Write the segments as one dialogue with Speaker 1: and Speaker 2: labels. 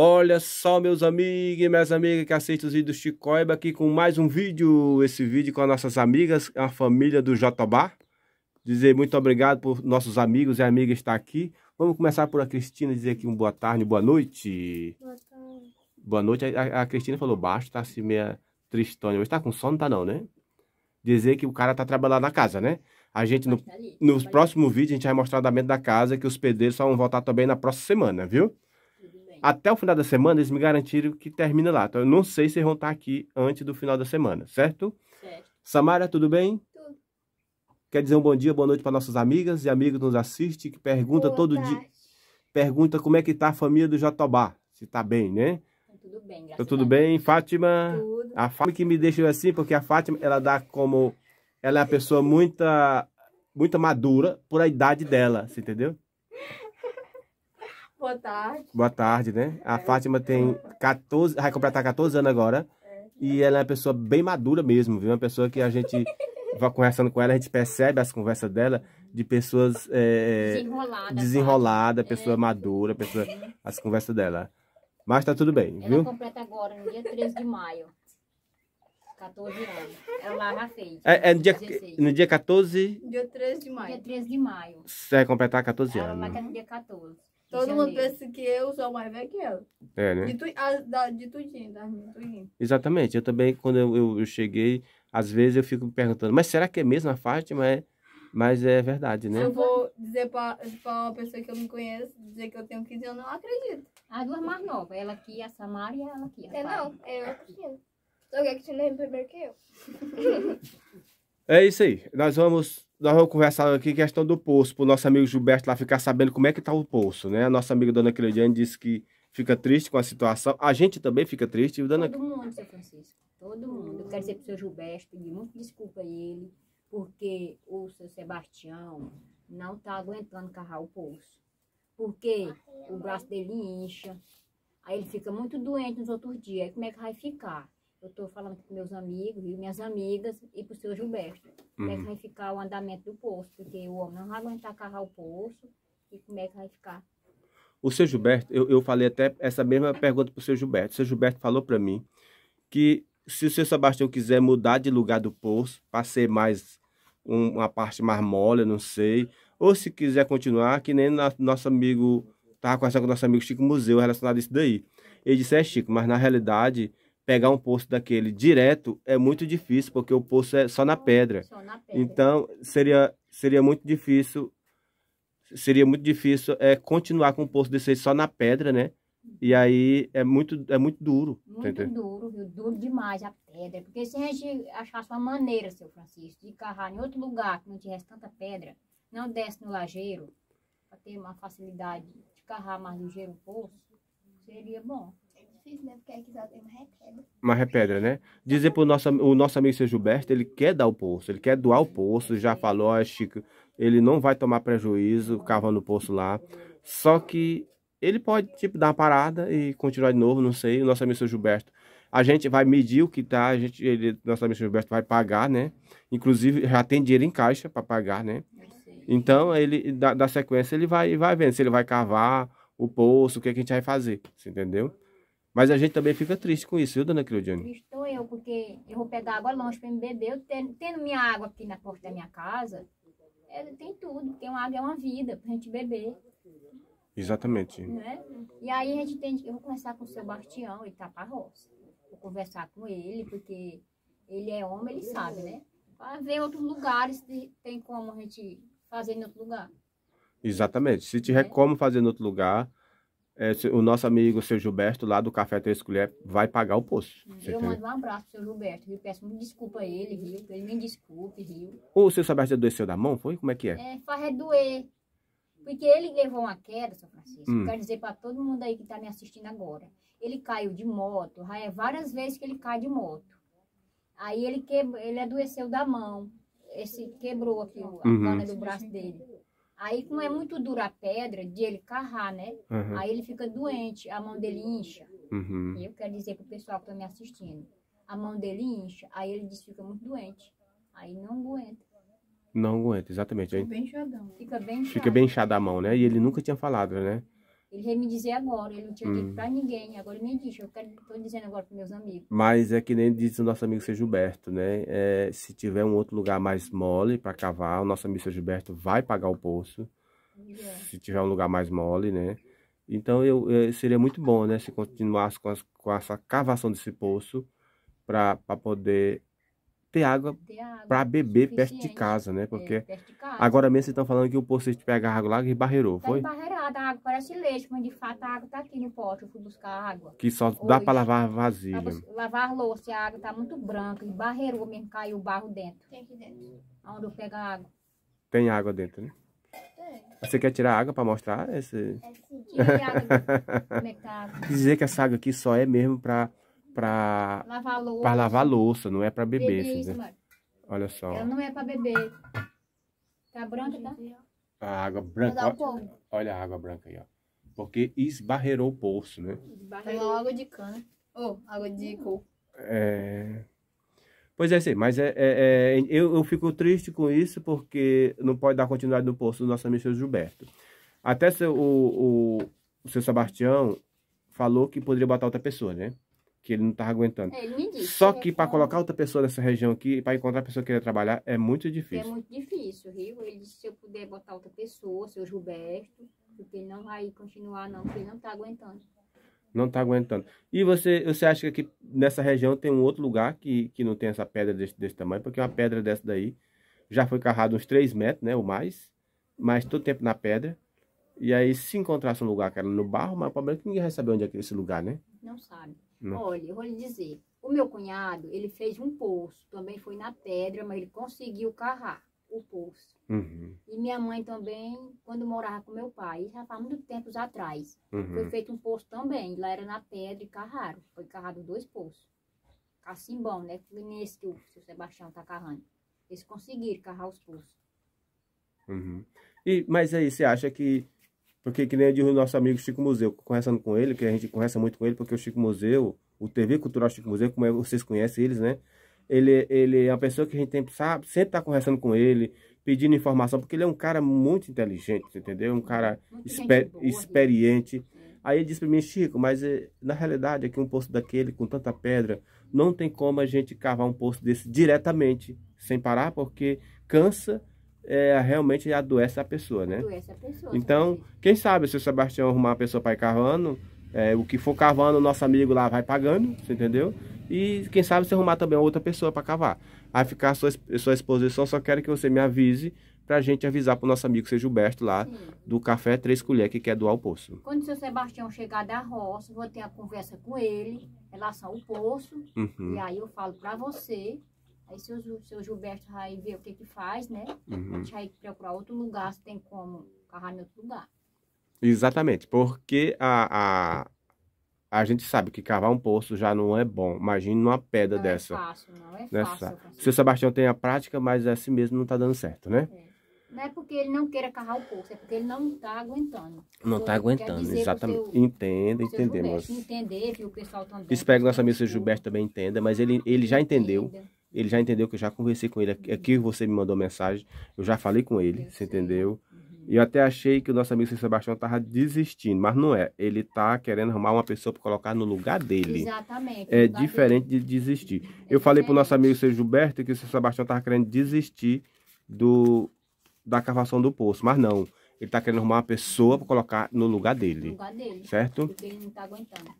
Speaker 1: Olha só, meus amigos e minhas amigas que assistem os vídeos do Chico aqui com mais um vídeo. Esse vídeo com as nossas amigas, a família do Jotobá. Dizer muito obrigado por nossos amigos e amigas estar aqui. Vamos começar por a Cristina dizer aqui um boa tarde, boa noite. Boa Boa noite. A, a Cristina falou baixo, tá assim meia tristônia. Hoje tá com sono, tá não, né? Dizer que o cara tá trabalhando na casa, né? A gente, no, no próximo vídeo, a gente vai mostrar o andamento da casa que os pedreiros só vão voltar também na próxima semana, viu? até o final da semana eles me garantiram que termina lá. Então eu não sei se vão estar aqui antes do final da semana, certo? Certo. Samara, tudo bem? Tudo. Quer dizer um bom dia, boa noite para nossas amigas e amigos que nos assistem, que pergunta boa todo tarde. dia. Pergunta como é que tá a família do Jatobá. Se tá bem, né? Tá tudo bem, tá graças Tô tudo bem, Fátima? Tudo. A Fátima que me deixa assim, porque a Fátima, ela dá como... Ela é uma pessoa muita, muito madura por a idade dela, você entendeu?
Speaker 2: Boa tarde.
Speaker 1: Boa tarde, né? A é, Fátima tem 14, vai completar 14 anos agora. É. E ela é uma pessoa bem madura mesmo, viu? Uma pessoa que a gente vai conversando com ela, a gente percebe as conversas dela de pessoas é, desenrolada, desenrolada pessoa é. madura, pessoa as conversas dela. Mas tá tudo bem, ela viu? Ela
Speaker 2: completa agora, no dia 13 de maio. 14 anos. Ela fez. É, é no, dia, 16. no
Speaker 1: dia 14?
Speaker 2: Dia 13 de maio. Dia 13 de maio.
Speaker 1: Você vai completar 14 ela anos. Ela
Speaker 2: vai no dia 14. Todo é mundo pensa que eu sou mais velha que ela. É, né? De, tu, a, da, de tudinho, das minhas tudinho.
Speaker 1: Exatamente. Eu também, quando eu, eu, eu, cheguei, às vezes eu fico perguntando, mas será que é mesmo a Fátima? É, mas é verdade, né? Se eu vou
Speaker 2: dizer pra, pra uma pessoa que eu não conheço, dizer que eu tenho 15 anos, eu não acredito. As duas mais novas, ela aqui, a Samara e ela aqui. é, não, é eu acredito. Só que a Cristina é primeiro que eu.
Speaker 1: é isso aí. Nós vamos nós vamos conversar aqui questão do poço, para o nosso amigo Gilberto lá ficar sabendo como é que está o poço, né? A nossa amiga Dona Cleidiane disse que fica triste com a situação. A gente também fica triste. Dona... Todo
Speaker 2: mundo, seu Francisco. Todo mundo. Eu quero dizer para o seu Gilberto, pedir muito desculpa a ele, porque o seu Sebastião não está aguentando carrar o poço. Porque o braço dele incha, aí ele fica muito doente nos outros dias. Aí como é que vai ficar? eu estou falando com meus amigos e minhas amigas e para o seu Gilberto. Como é que uhum. vai ficar o andamento do poço? Porque o homem não vai aguentar carrar o poço e como é que vai ficar?
Speaker 1: O seu Gilberto, eu, eu falei até essa mesma pergunta para o seu Gilberto. O seu Gilberto falou para mim que se o seu Sebastião quiser mudar de lugar do poço para ser mais um, uma parte mais mole, não sei, ou se quiser continuar, que nem na, nosso amigo, estava conversando com o nosso amigo Chico Museu relacionado a isso daí. Ele disse, é Chico, mas na realidade pegar um poço daquele direto é muito difícil, porque o poço é só na pedra. Só na pedra. Então, seria, seria muito difícil seria muito difícil é continuar com um poço desse só na pedra, né? E aí é muito, é muito duro. Muito entendeu?
Speaker 2: duro, viu? Duro demais a pedra. Porque se a gente achasse uma maneira, seu Francisco, de carrar em outro lugar que não tivesse tanta pedra, não desse no lajeiro, para ter uma facilidade de carrar mais ligeiro o poço, seria bom difícil, né? Porque aqui só tem uma repedra.
Speaker 1: Uma repedra, né? Dizer pro nosso, o nosso amigo seu Gilberto, ele quer dar o poço, ele quer doar o poço, já falou, ó, Chico, ele não vai tomar prejuízo cavando o poço lá. Só que ele pode, tipo, dar uma parada e continuar de novo, não sei. O nosso amigo seu Gilberto, a gente vai medir o que tá, a gente, ele, nosso amigo seu Gilberto vai pagar, né? Inclusive, já tem dinheiro em caixa para pagar, né? Então, ele, da, da sequência, ele vai, vai vendo se ele vai cavar o poço, o que, é que a gente vai fazer, entendeu? Mas a gente também fica triste com isso, viu, dona Claudiane?
Speaker 2: Estou eu, porque eu vou pegar água longe para me beber. Eu tendo, tendo, minha água aqui na porta da minha casa, é, tem tudo, porque uma água é uma vida para a gente beber.
Speaker 1: Exatamente. É?
Speaker 2: E aí a gente tem que. Eu vou conversar com o seu Bastião e tá a Roça. Vou conversar com ele, porque ele é homem, ele sabe, né? Para ver outros lugares, tem como a gente fazer em outro lugar.
Speaker 1: Exatamente. Se tiver é. como fazer em outro lugar, é, o nosso amigo seu Gilberto, lá do Café Três Colher, vai pagar o posto. Hum, eu mando
Speaker 2: um abraço pro seu Gilberto, viu? Peço muito desculpa a ele, viu? Ele me desculpe, viu?
Speaker 1: O seu Sebastião adoeceu da mão, foi? Como é que é?
Speaker 2: É, faz é doer. Porque ele levou uma queda, seu Francisco. Hum. Quero dizer para todo mundo aí que tá me assistindo agora. Ele caiu de moto, já é várias vezes que ele cai de moto. Aí ele, que... ele adoeceu da mão. Esse quebrou aqui a uhum. do braço dele. Aí, como é muito dura a pedra de ele carrar, né? Uhum. Aí ele fica doente, a mão dele incha.
Speaker 1: Uhum. E eu
Speaker 2: quero dizer pro pessoal que tá me assistindo. A mão dele incha, aí ele diz que fica muito doente. Aí não aguenta.
Speaker 1: Não aguenta, exatamente. Fica bem
Speaker 2: inchadão. Fica bem inchado Fica bem
Speaker 1: inchada a mão, né? E ele nunca tinha falado, né?
Speaker 2: Ele veio me dizer agora, ele não tinha hum. dito pra ninguém, agora ele me diz, eu quero, tô dizendo agora pros meus amigos.
Speaker 1: Mas é que nem diz o nosso amigo seu Gilberto, né? É, se tiver um outro lugar mais mole para cavar, o nosso amigo seu Gilberto vai pagar o poço. É. Se tiver um lugar mais mole, né? Então eu, eu seria muito bom, né, se continuasse com, as, com essa cavação desse poço para poder ter água, água para beber perto de casa, né? Porque é, casa. agora mesmo vocês estão falando que o poço se pegaram água lá e barreirou, tá foi?
Speaker 2: da a água parece leite, mas de fato a água está aqui no pote, eu fui buscar água. Que só dá para lavar
Speaker 1: vasilha. Pra
Speaker 2: lavar louça, a água está muito branca, e barreirou mesmo, caiu o barro dentro. Tem aqui dentro. Onde eu pego a água.
Speaker 1: Tem água dentro, né? Tem. Você quer tirar a água para mostrar? Esse... É sim. Água é tá água. Dizer que essa água aqui só é mesmo para para lavar louça. Para lavar louça, não é para beber. Olha só. Ela
Speaker 2: não é para beber. Tá branca, tá?
Speaker 1: a água branca. Olha, olha a água branca aí, ó. Porque esbarreirou o poço, né?
Speaker 2: Esbarreirou água de cana. Ou oh, água de coco.
Speaker 1: É... Pois é, sim, mas é, é, é, eu, eu fico triste com isso porque não pode dar continuidade no poço do nosso amigo seu Gilberto. Até seu, o, o, o seu Sebastião falou que poderia botar outra pessoa, né? que ele não estava aguentando. É, disse, Só né, que, que para colocar outra pessoa nessa região aqui, para encontrar a pessoa que queira trabalhar, é muito é difícil. É
Speaker 2: muito difícil, Rigo. Ele disse, se eu puder botar outra pessoa, seu Gilberto, porque ele não vai continuar não, porque ele não está aguentando.
Speaker 1: Não está aguentando. E você, você acha que aqui nessa região tem um outro lugar que, que não tem essa pedra desse, desse tamanho? Porque uma pedra dessa daí já foi carrada uns 3 metros, né, ou mais, mas todo tempo na pedra. E aí, se encontrasse um lugar que era no barro, mas o problema é que ninguém vai saber onde é, é esse lugar, né?
Speaker 2: Não sabe. Olha, eu vou lhe dizer. O meu cunhado, ele fez um poço. Também foi na pedra, mas ele conseguiu carrar o poço. Uhum. E minha mãe também, quando morava com meu pai, já faz muito tempos atrás, uhum. foi feito um poço também. Lá era na pedra e carraram. Foi carrado dois poços. Cacimbão, né? Foi nesse esse que o seu Sebastião tá carrando. Eles conseguiram carrar os poços.
Speaker 1: Uhum. E, mas aí, você acha que porque que nem é o nosso amigo Chico Museu, conversando com ele, que a gente conversa muito com ele, porque o Chico Museu, o TV Cultural Chico Museu, como é, vocês conhecem eles, né? Ele, ele é uma pessoa que a gente tem, sabe, sempre tá conversando com ele, pedindo informação, porque ele é um cara muito inteligente, entendeu? Um cara boa, experiente. É. Aí ele disse para mim, Chico, mas eh, na realidade aqui um poço daquele com tanta pedra, não tem como a gente cavar um poço desse diretamente, sem parar, porque cansa é, realmente adoece a pessoa, né? Adoece a pessoa. Então, quem sabe se o Sebastião arrumar uma pessoa para ir cavando, é, o que for cavando, o nosso amigo lá vai pagando, você entendeu? E quem sabe se arrumar também outra pessoa para cavar. Aí ficar a sua, a sua exposição, só quero que você me avise pra gente avisar pro nosso amigo seu Gilberto lá Sim. do Café Três Colheres que quer doar o poço.
Speaker 2: Quando o seu Sebastião chegar da roça, vou ter a conversa com ele em relação ao poço. Uhum. E aí eu falo para você Aí seu, seu Gilberto vai ver o que que faz, né? Uhum. A gente vai procurar outro lugar, se tem como carrar em outro lugar.
Speaker 1: Exatamente, porque a, a, a gente sabe que cavar um poço já não é bom. Imagina uma pedra não dessa. Não é
Speaker 2: fácil, não é dessa. fácil. É né,
Speaker 1: seu Sebastião tem a prática, mas assim mesmo não está dando certo, né? É.
Speaker 2: Não é porque ele não queira carrar o poço, é porque ele não está aguentando. Não está aguentando, exatamente.
Speaker 1: entenda, entendemos. Gilberto,
Speaker 2: entender, tá que o pessoal também. Espero
Speaker 1: que nosso amigo seu Gilberto também entenda, mas ele, ele já entendeu. Entenda ele já entendeu que eu já conversei com ele. Aqui você me mandou mensagem, eu já falei com ele, você entendeu? Uhum. E Eu até achei que o nosso amigo Sebastião estava desistindo, mas não é. Ele está querendo arrumar uma pessoa para colocar no lugar dele.
Speaker 2: Exatamente. É diferente
Speaker 1: dele. de desistir. É eu falei para o nosso amigo seu Gilberto que o Sebastião estava querendo desistir do, da cavação do poço, mas não. Ele está querendo arrumar uma pessoa para colocar no lugar dele. No lugar dele. Certo? Porque ele
Speaker 2: não está aguentando.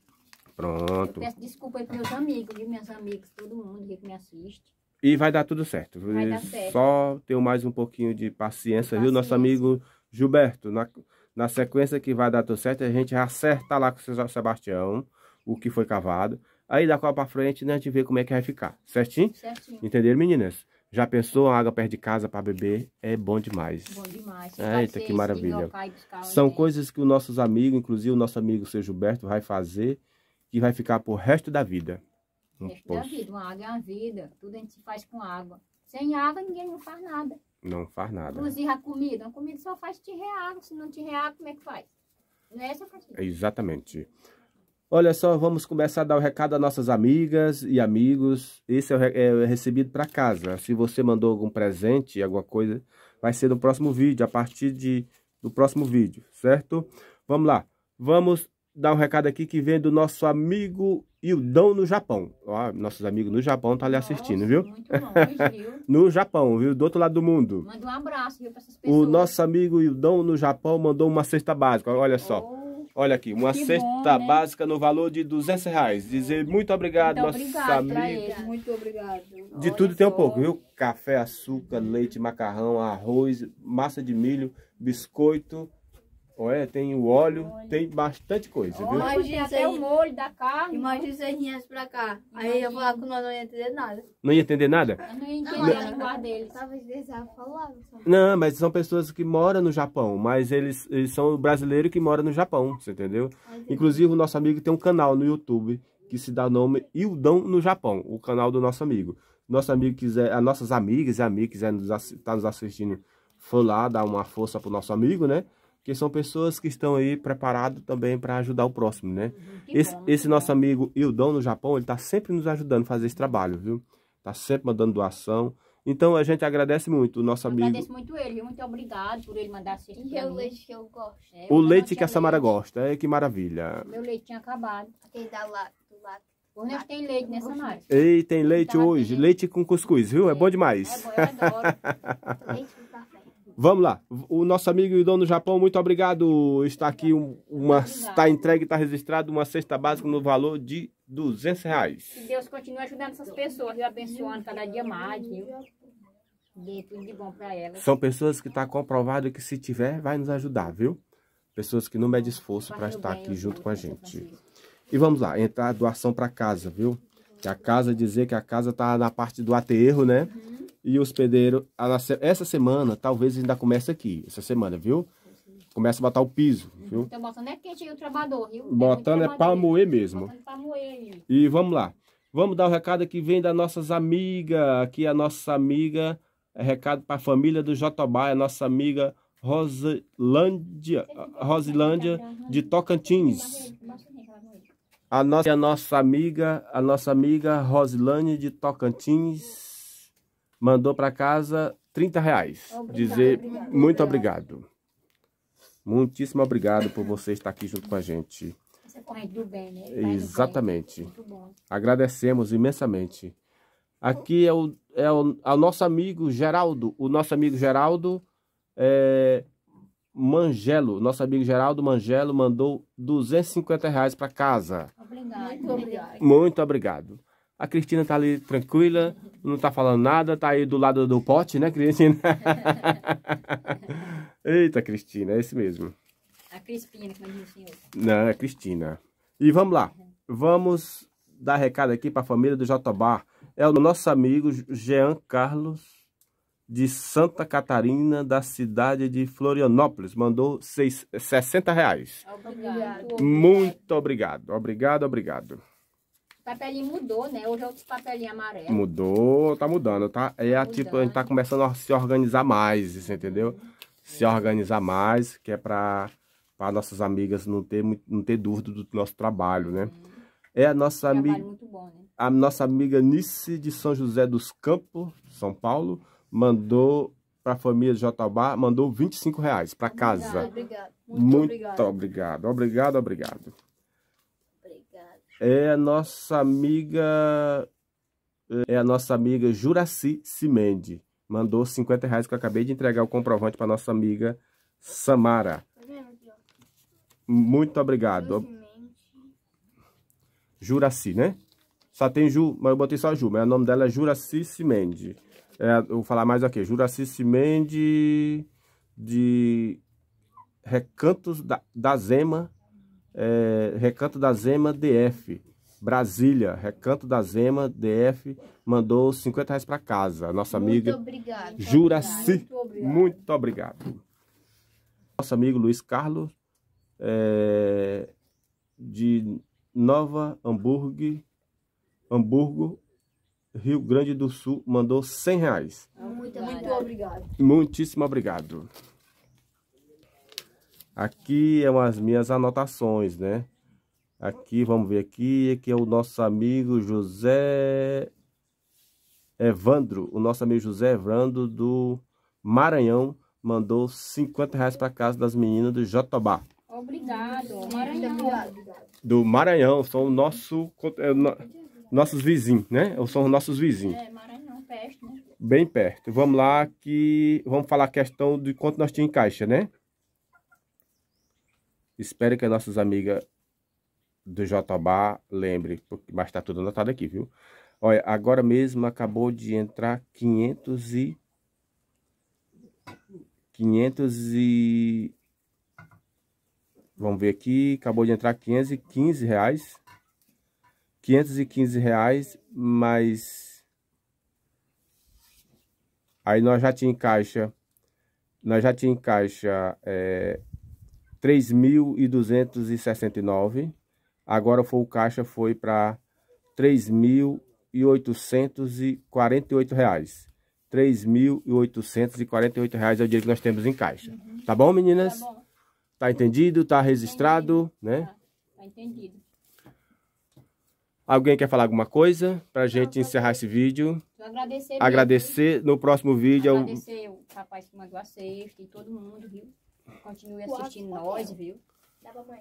Speaker 1: Pronto. peço
Speaker 2: desculpa aí pros meus amigos, viu? Minhas amigas, todo mundo que me
Speaker 1: assiste. E vai dar tudo certo. Vai dar certo. Só ter mais um pouquinho de paciência, paciência. viu? Nosso amigo Gilberto, na, na sequência que vai dar tudo certo, a gente acerta lá com o Sebastião o que foi cavado. Aí da para frente, né, a gente vê como é que vai ficar. Certinho? Certinho. Entenderam, meninas? Já pensou a água perto de casa para beber? É bom demais. Bom demais. Eita, que maravilha. São né? coisas que os nossos amigos, inclusive o nosso amigo seu Gilberto, vai fazer que vai ficar pro resto da vida. resto da vida,
Speaker 2: uma água é uma vida, tudo a gente faz com água. Sem água ninguém não faz nada.
Speaker 1: Não faz nada. Né? Inclusive
Speaker 2: a comida, a comida só faz te reago. se não te reago, como é que faz? Não é essa a é
Speaker 1: Exatamente. Olha só, vamos começar a dar o um recado a nossas amigas e amigos. Esse é, o, é recebido para casa. Se você mandou algum presente, alguma coisa, vai ser no próximo vídeo, a partir de, do próximo vídeo, certo? Vamos lá. Vamos dar um recado aqui que vem do nosso amigo Ildão no Japão. Ó, nossos amigos no Japão estão tá ali assistindo, Nossa, viu? Muito longe, viu? no Japão, viu? Do outro lado do mundo.
Speaker 2: Manda um abraço, viu, essas pessoas. O
Speaker 1: nosso amigo Ildão no Japão mandou uma cesta básica, olha só. Oh. Olha aqui, uma que cesta bom, né? básica no valor de 200 reais. Dizer muito obrigado, muito amigo. obrigado
Speaker 2: Muito obrigado.
Speaker 1: De Olha tudo tem um pouco, viu? Café, açúcar, leite, macarrão, arroz, massa de milho, biscoito Olha, tem o óleo, óleo. tem bastante coisa, viu? Imagina
Speaker 2: até o molho da carne. Imagina se vinhas pra cá. Imagina. Aí eu falar que nós não ia entender nada.
Speaker 1: Não ia entender nada?
Speaker 2: Eu não ia entender não, a língua deles. Talvez eles
Speaker 1: Não, mas são pessoas que moram no Japão, mas eles, eles são brasileiros que moram no Japão, você entendeu? É. Inclusive, o nosso amigo tem um canal no YouTube que se dá o nome Ildão no Japão, o canal do nosso amigo. Nosso amigo quiser, as nossas amigas e amigos quiser estar nos, tá nos assistindo, foi lá, dar uma força pro nosso amigo, né? que são pessoas que estão aí preparadas também para ajudar o próximo, né? Uhum. esse, esse né? nosso amigo Ildon, no Japão, ele está sempre nos ajudando a fazer esse trabalho, viu? Está sempre mandando doação. Então, a gente agradece muito o nosso amigo. Agradeço
Speaker 2: muito ele, muito obrigado por ele mandar cesta E é o leite que eu gosto. É, o leite que a Samara
Speaker 1: leite. gosta, é que maravilha.
Speaker 2: Meu leite tinha acabado. Tem da lá, do lado. tem leite nessa Samara.
Speaker 1: Ei, tem leite tá hoje, leite com cuscuz, viu? É, é bom demais. É bom, eu adoro. leite Vamos lá. O nosso amigo e dono do Japão, muito obrigado. Está aqui uma está entregue, está registrado uma cesta básica no valor de 200 reais. Que
Speaker 2: Deus continue ajudando essas pessoas e abençoando cada dia mais, viu? tudo de bom para elas. São
Speaker 1: pessoas que está comprovado que se tiver, vai nos ajudar, viu? Pessoas que não medem esforço para estar bem, aqui junto com a gente. E vamos lá, entrar a doação para casa, viu? Que a casa dizer que a casa está na parte do aterro, né? Uhum e o hospedeiro, essa semana, talvez ainda comece aqui, essa semana, viu? Começa a botar o piso, viu? Então,
Speaker 2: botando é quente o trabalhador, viu? Botando é, para moer mesmo. Botando moer
Speaker 1: E vamos lá. Vamos dar o um recado que vem das nossas amigas, aqui a nossa amiga, é recado para a família do Jotobá, é a nossa amiga Rosilândia, Rosilândia de Tocantins. A nossa, a nossa amiga, a nossa amiga Rosilândia de Tocantins mandou para casa 30 reais. Obrigado, dizer obrigado, muito obrigado. Muitíssimo obrigado por você estar aqui junto com a gente.
Speaker 2: Você do bem, né? Exatamente.
Speaker 1: Agradecemos imensamente. Aqui é o, é, o, é o nosso amigo Geraldo, o nosso amigo Geraldo é, Mangelo, nosso amigo Geraldo Mangelo mandou 250 reais para casa.
Speaker 2: Obrigado. Muito obrigado.
Speaker 1: Muito obrigado. A Cristina tá ali tranquila, não tá falando nada, tá aí do lado do pote, né, Cristina? Eita, Cristina, é esse mesmo.
Speaker 2: A Crispina, como a gente chama.
Speaker 1: Não, é Cristina. E vamos lá. Vamos dar recado aqui para a família do Jotobá. É o nosso amigo Jean Carlos de Santa Catarina, da cidade de Florianópolis. Mandou seis, 60 reais.
Speaker 2: Obrigado. Muito
Speaker 1: obrigado. Obrigado, obrigado
Speaker 2: papelinho mudou, né? Hoje é outro papelinho amarelo.
Speaker 1: Mudou, tá mudando, tá? É tá tipo, a gente tá começando a se organizar mais, isso, entendeu? Se uhum. organizar mais, que é para para nossas amigas não ter não ter dúvida do nosso trabalho, né? Uhum. É a nossa amiga né? A nossa amiga Nice de São José dos Campos, São Paulo, mandou para a família Jotobá, mandou 25 reais para casa. muito obrigado. Muito, Muito obrigado. obrigado. Obrigado, obrigado é a nossa amiga é a nossa amiga Juraci Cimende. Mandou 50 reais que eu acabei de entregar o comprovante para nossa amiga Samara. Muito obrigado. Juraci, né? Só tem Ju, mas eu botei só Ju, mas o nome dela é Juraci Cimende. É, eu vou falar mais aqui. Juraci Cimende de Recantos da, da Zema, é, Recanto da Zema DF, Brasília, Recanto da Zema DF, mandou 50 reais para casa. Nossa muito obrigado, Juraci, muito obrigado. muito obrigado. Nosso amigo Luiz Carlos, é, de Nova Hamburgo, Hamburgo, Rio Grande do Sul, mandou 100 reais.
Speaker 2: Muito, muito obrigado.
Speaker 1: Muitíssimo obrigado. Aqui é as minhas anotações, né? Aqui, vamos ver aqui, aqui é o nosso amigo José Evandro, o nosso amigo José Evandro do Maranhão mandou 50 reais para casa das meninas do Jotobá
Speaker 2: Obrigado, Maranhão.
Speaker 1: Do Maranhão, são o nosso, é, no, nossos vizinhos, né? São os nossos vizinhos. É,
Speaker 2: Maranhão, perto, né?
Speaker 1: Bem perto. Vamos lá que vamos falar a questão de quanto nós tínhamos em caixa, né? Espero que as nossas amigas do Jotobá lembrem, mas está tudo anotado aqui, viu? Olha, agora mesmo acabou de entrar 500 e... 500 e... Vamos ver aqui, acabou de entrar 515 reais. 515 reais, mas... Aí nós já tinha em caixa... Nós já tinha em caixa... É 3.269. Agora foi o caixa foi para R$ 3.848. reais. 3.848 reais é o dinheiro que nós temos em caixa. Uhum. Tá bom, meninas? Tá, bom. tá entendido? Tá registrado, tá entendido. né?
Speaker 2: Tá. tá entendido.
Speaker 1: Alguém quer falar alguma coisa para a gente encerrar esse vídeo? Eu agradecer. Agradecer. Mesmo. No próximo vídeo...
Speaker 2: Agradecer o rapaz que mandou a sexta e todo mundo, viu? Continue assistindo nós, viu? Dá pra mãe.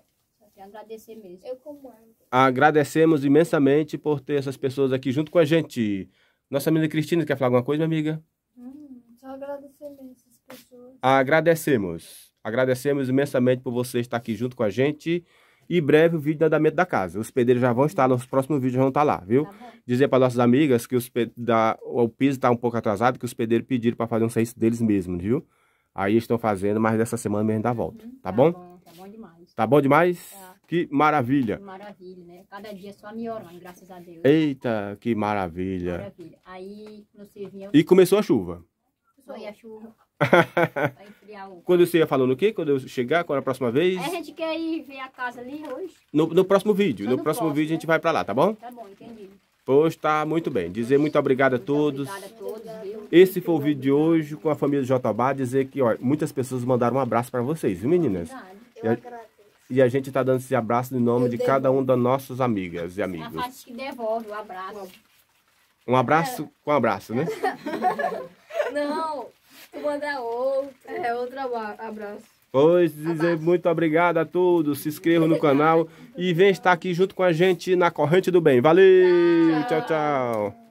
Speaker 2: Só agradecer mesmo. Eu comando.
Speaker 1: Agradecemos imensamente por ter essas pessoas aqui junto com a gente. Nossa amiga Cristina, quer falar alguma coisa, minha amiga? Hum, só agradecer mesmo essas pessoas. Agradecemos. Agradecemos imensamente por você estar aqui junto com a gente. E breve o vídeo de andamento da casa. Os pedreiros já vão estar, nos próximos vídeos vão estar lá, viu? Tá Dizer para nossas amigas que os da, o piso está um pouco atrasado, que os pedreiros pediram para fazer um serviço deles mesmos, viu? Aí estão fazendo, mas dessa semana mesmo dá volta, uhum, tá, tá bom? bom? Tá bom demais. Tá bom demais? Tá. Que maravilha. Que
Speaker 2: maravilha, né? Cada dia só melhorando, graças a Deus.
Speaker 1: Eita, que maravilha.
Speaker 2: Maravilha. Aí, você vinha... E começou a chuva. aí a chuva.
Speaker 1: o... Quando você ia falando o quê? Quando eu chegar, quando é a próxima vez? a
Speaker 2: gente quer ir ver a casa ali hoje.
Speaker 1: No, no próximo vídeo. no, no próximo, vídeo né? a gente né? vai pra lá, tá bom? Tá bom, entendi. Pois tá, muito bem. Dizer muito obrigado a muito todos. a todos. Esse foi o vídeo de hoje com a família do Jotobá. Dizer que ó, muitas pessoas mandaram um abraço para vocês, viu, meninas? E a, e a gente está dando esse abraço em nome Eu de cada um das nossas amigas e amigos. A
Speaker 2: que devolve o abraço.
Speaker 1: Um abraço com um abraço, né?
Speaker 2: Não, tu manda outro. É, outro abraço.
Speaker 1: Pois dizer muito obrigado a todos, se inscrevam no canal e vem estar aqui junto com a gente na Corrente do Bem. Valeu, tchau. tchau.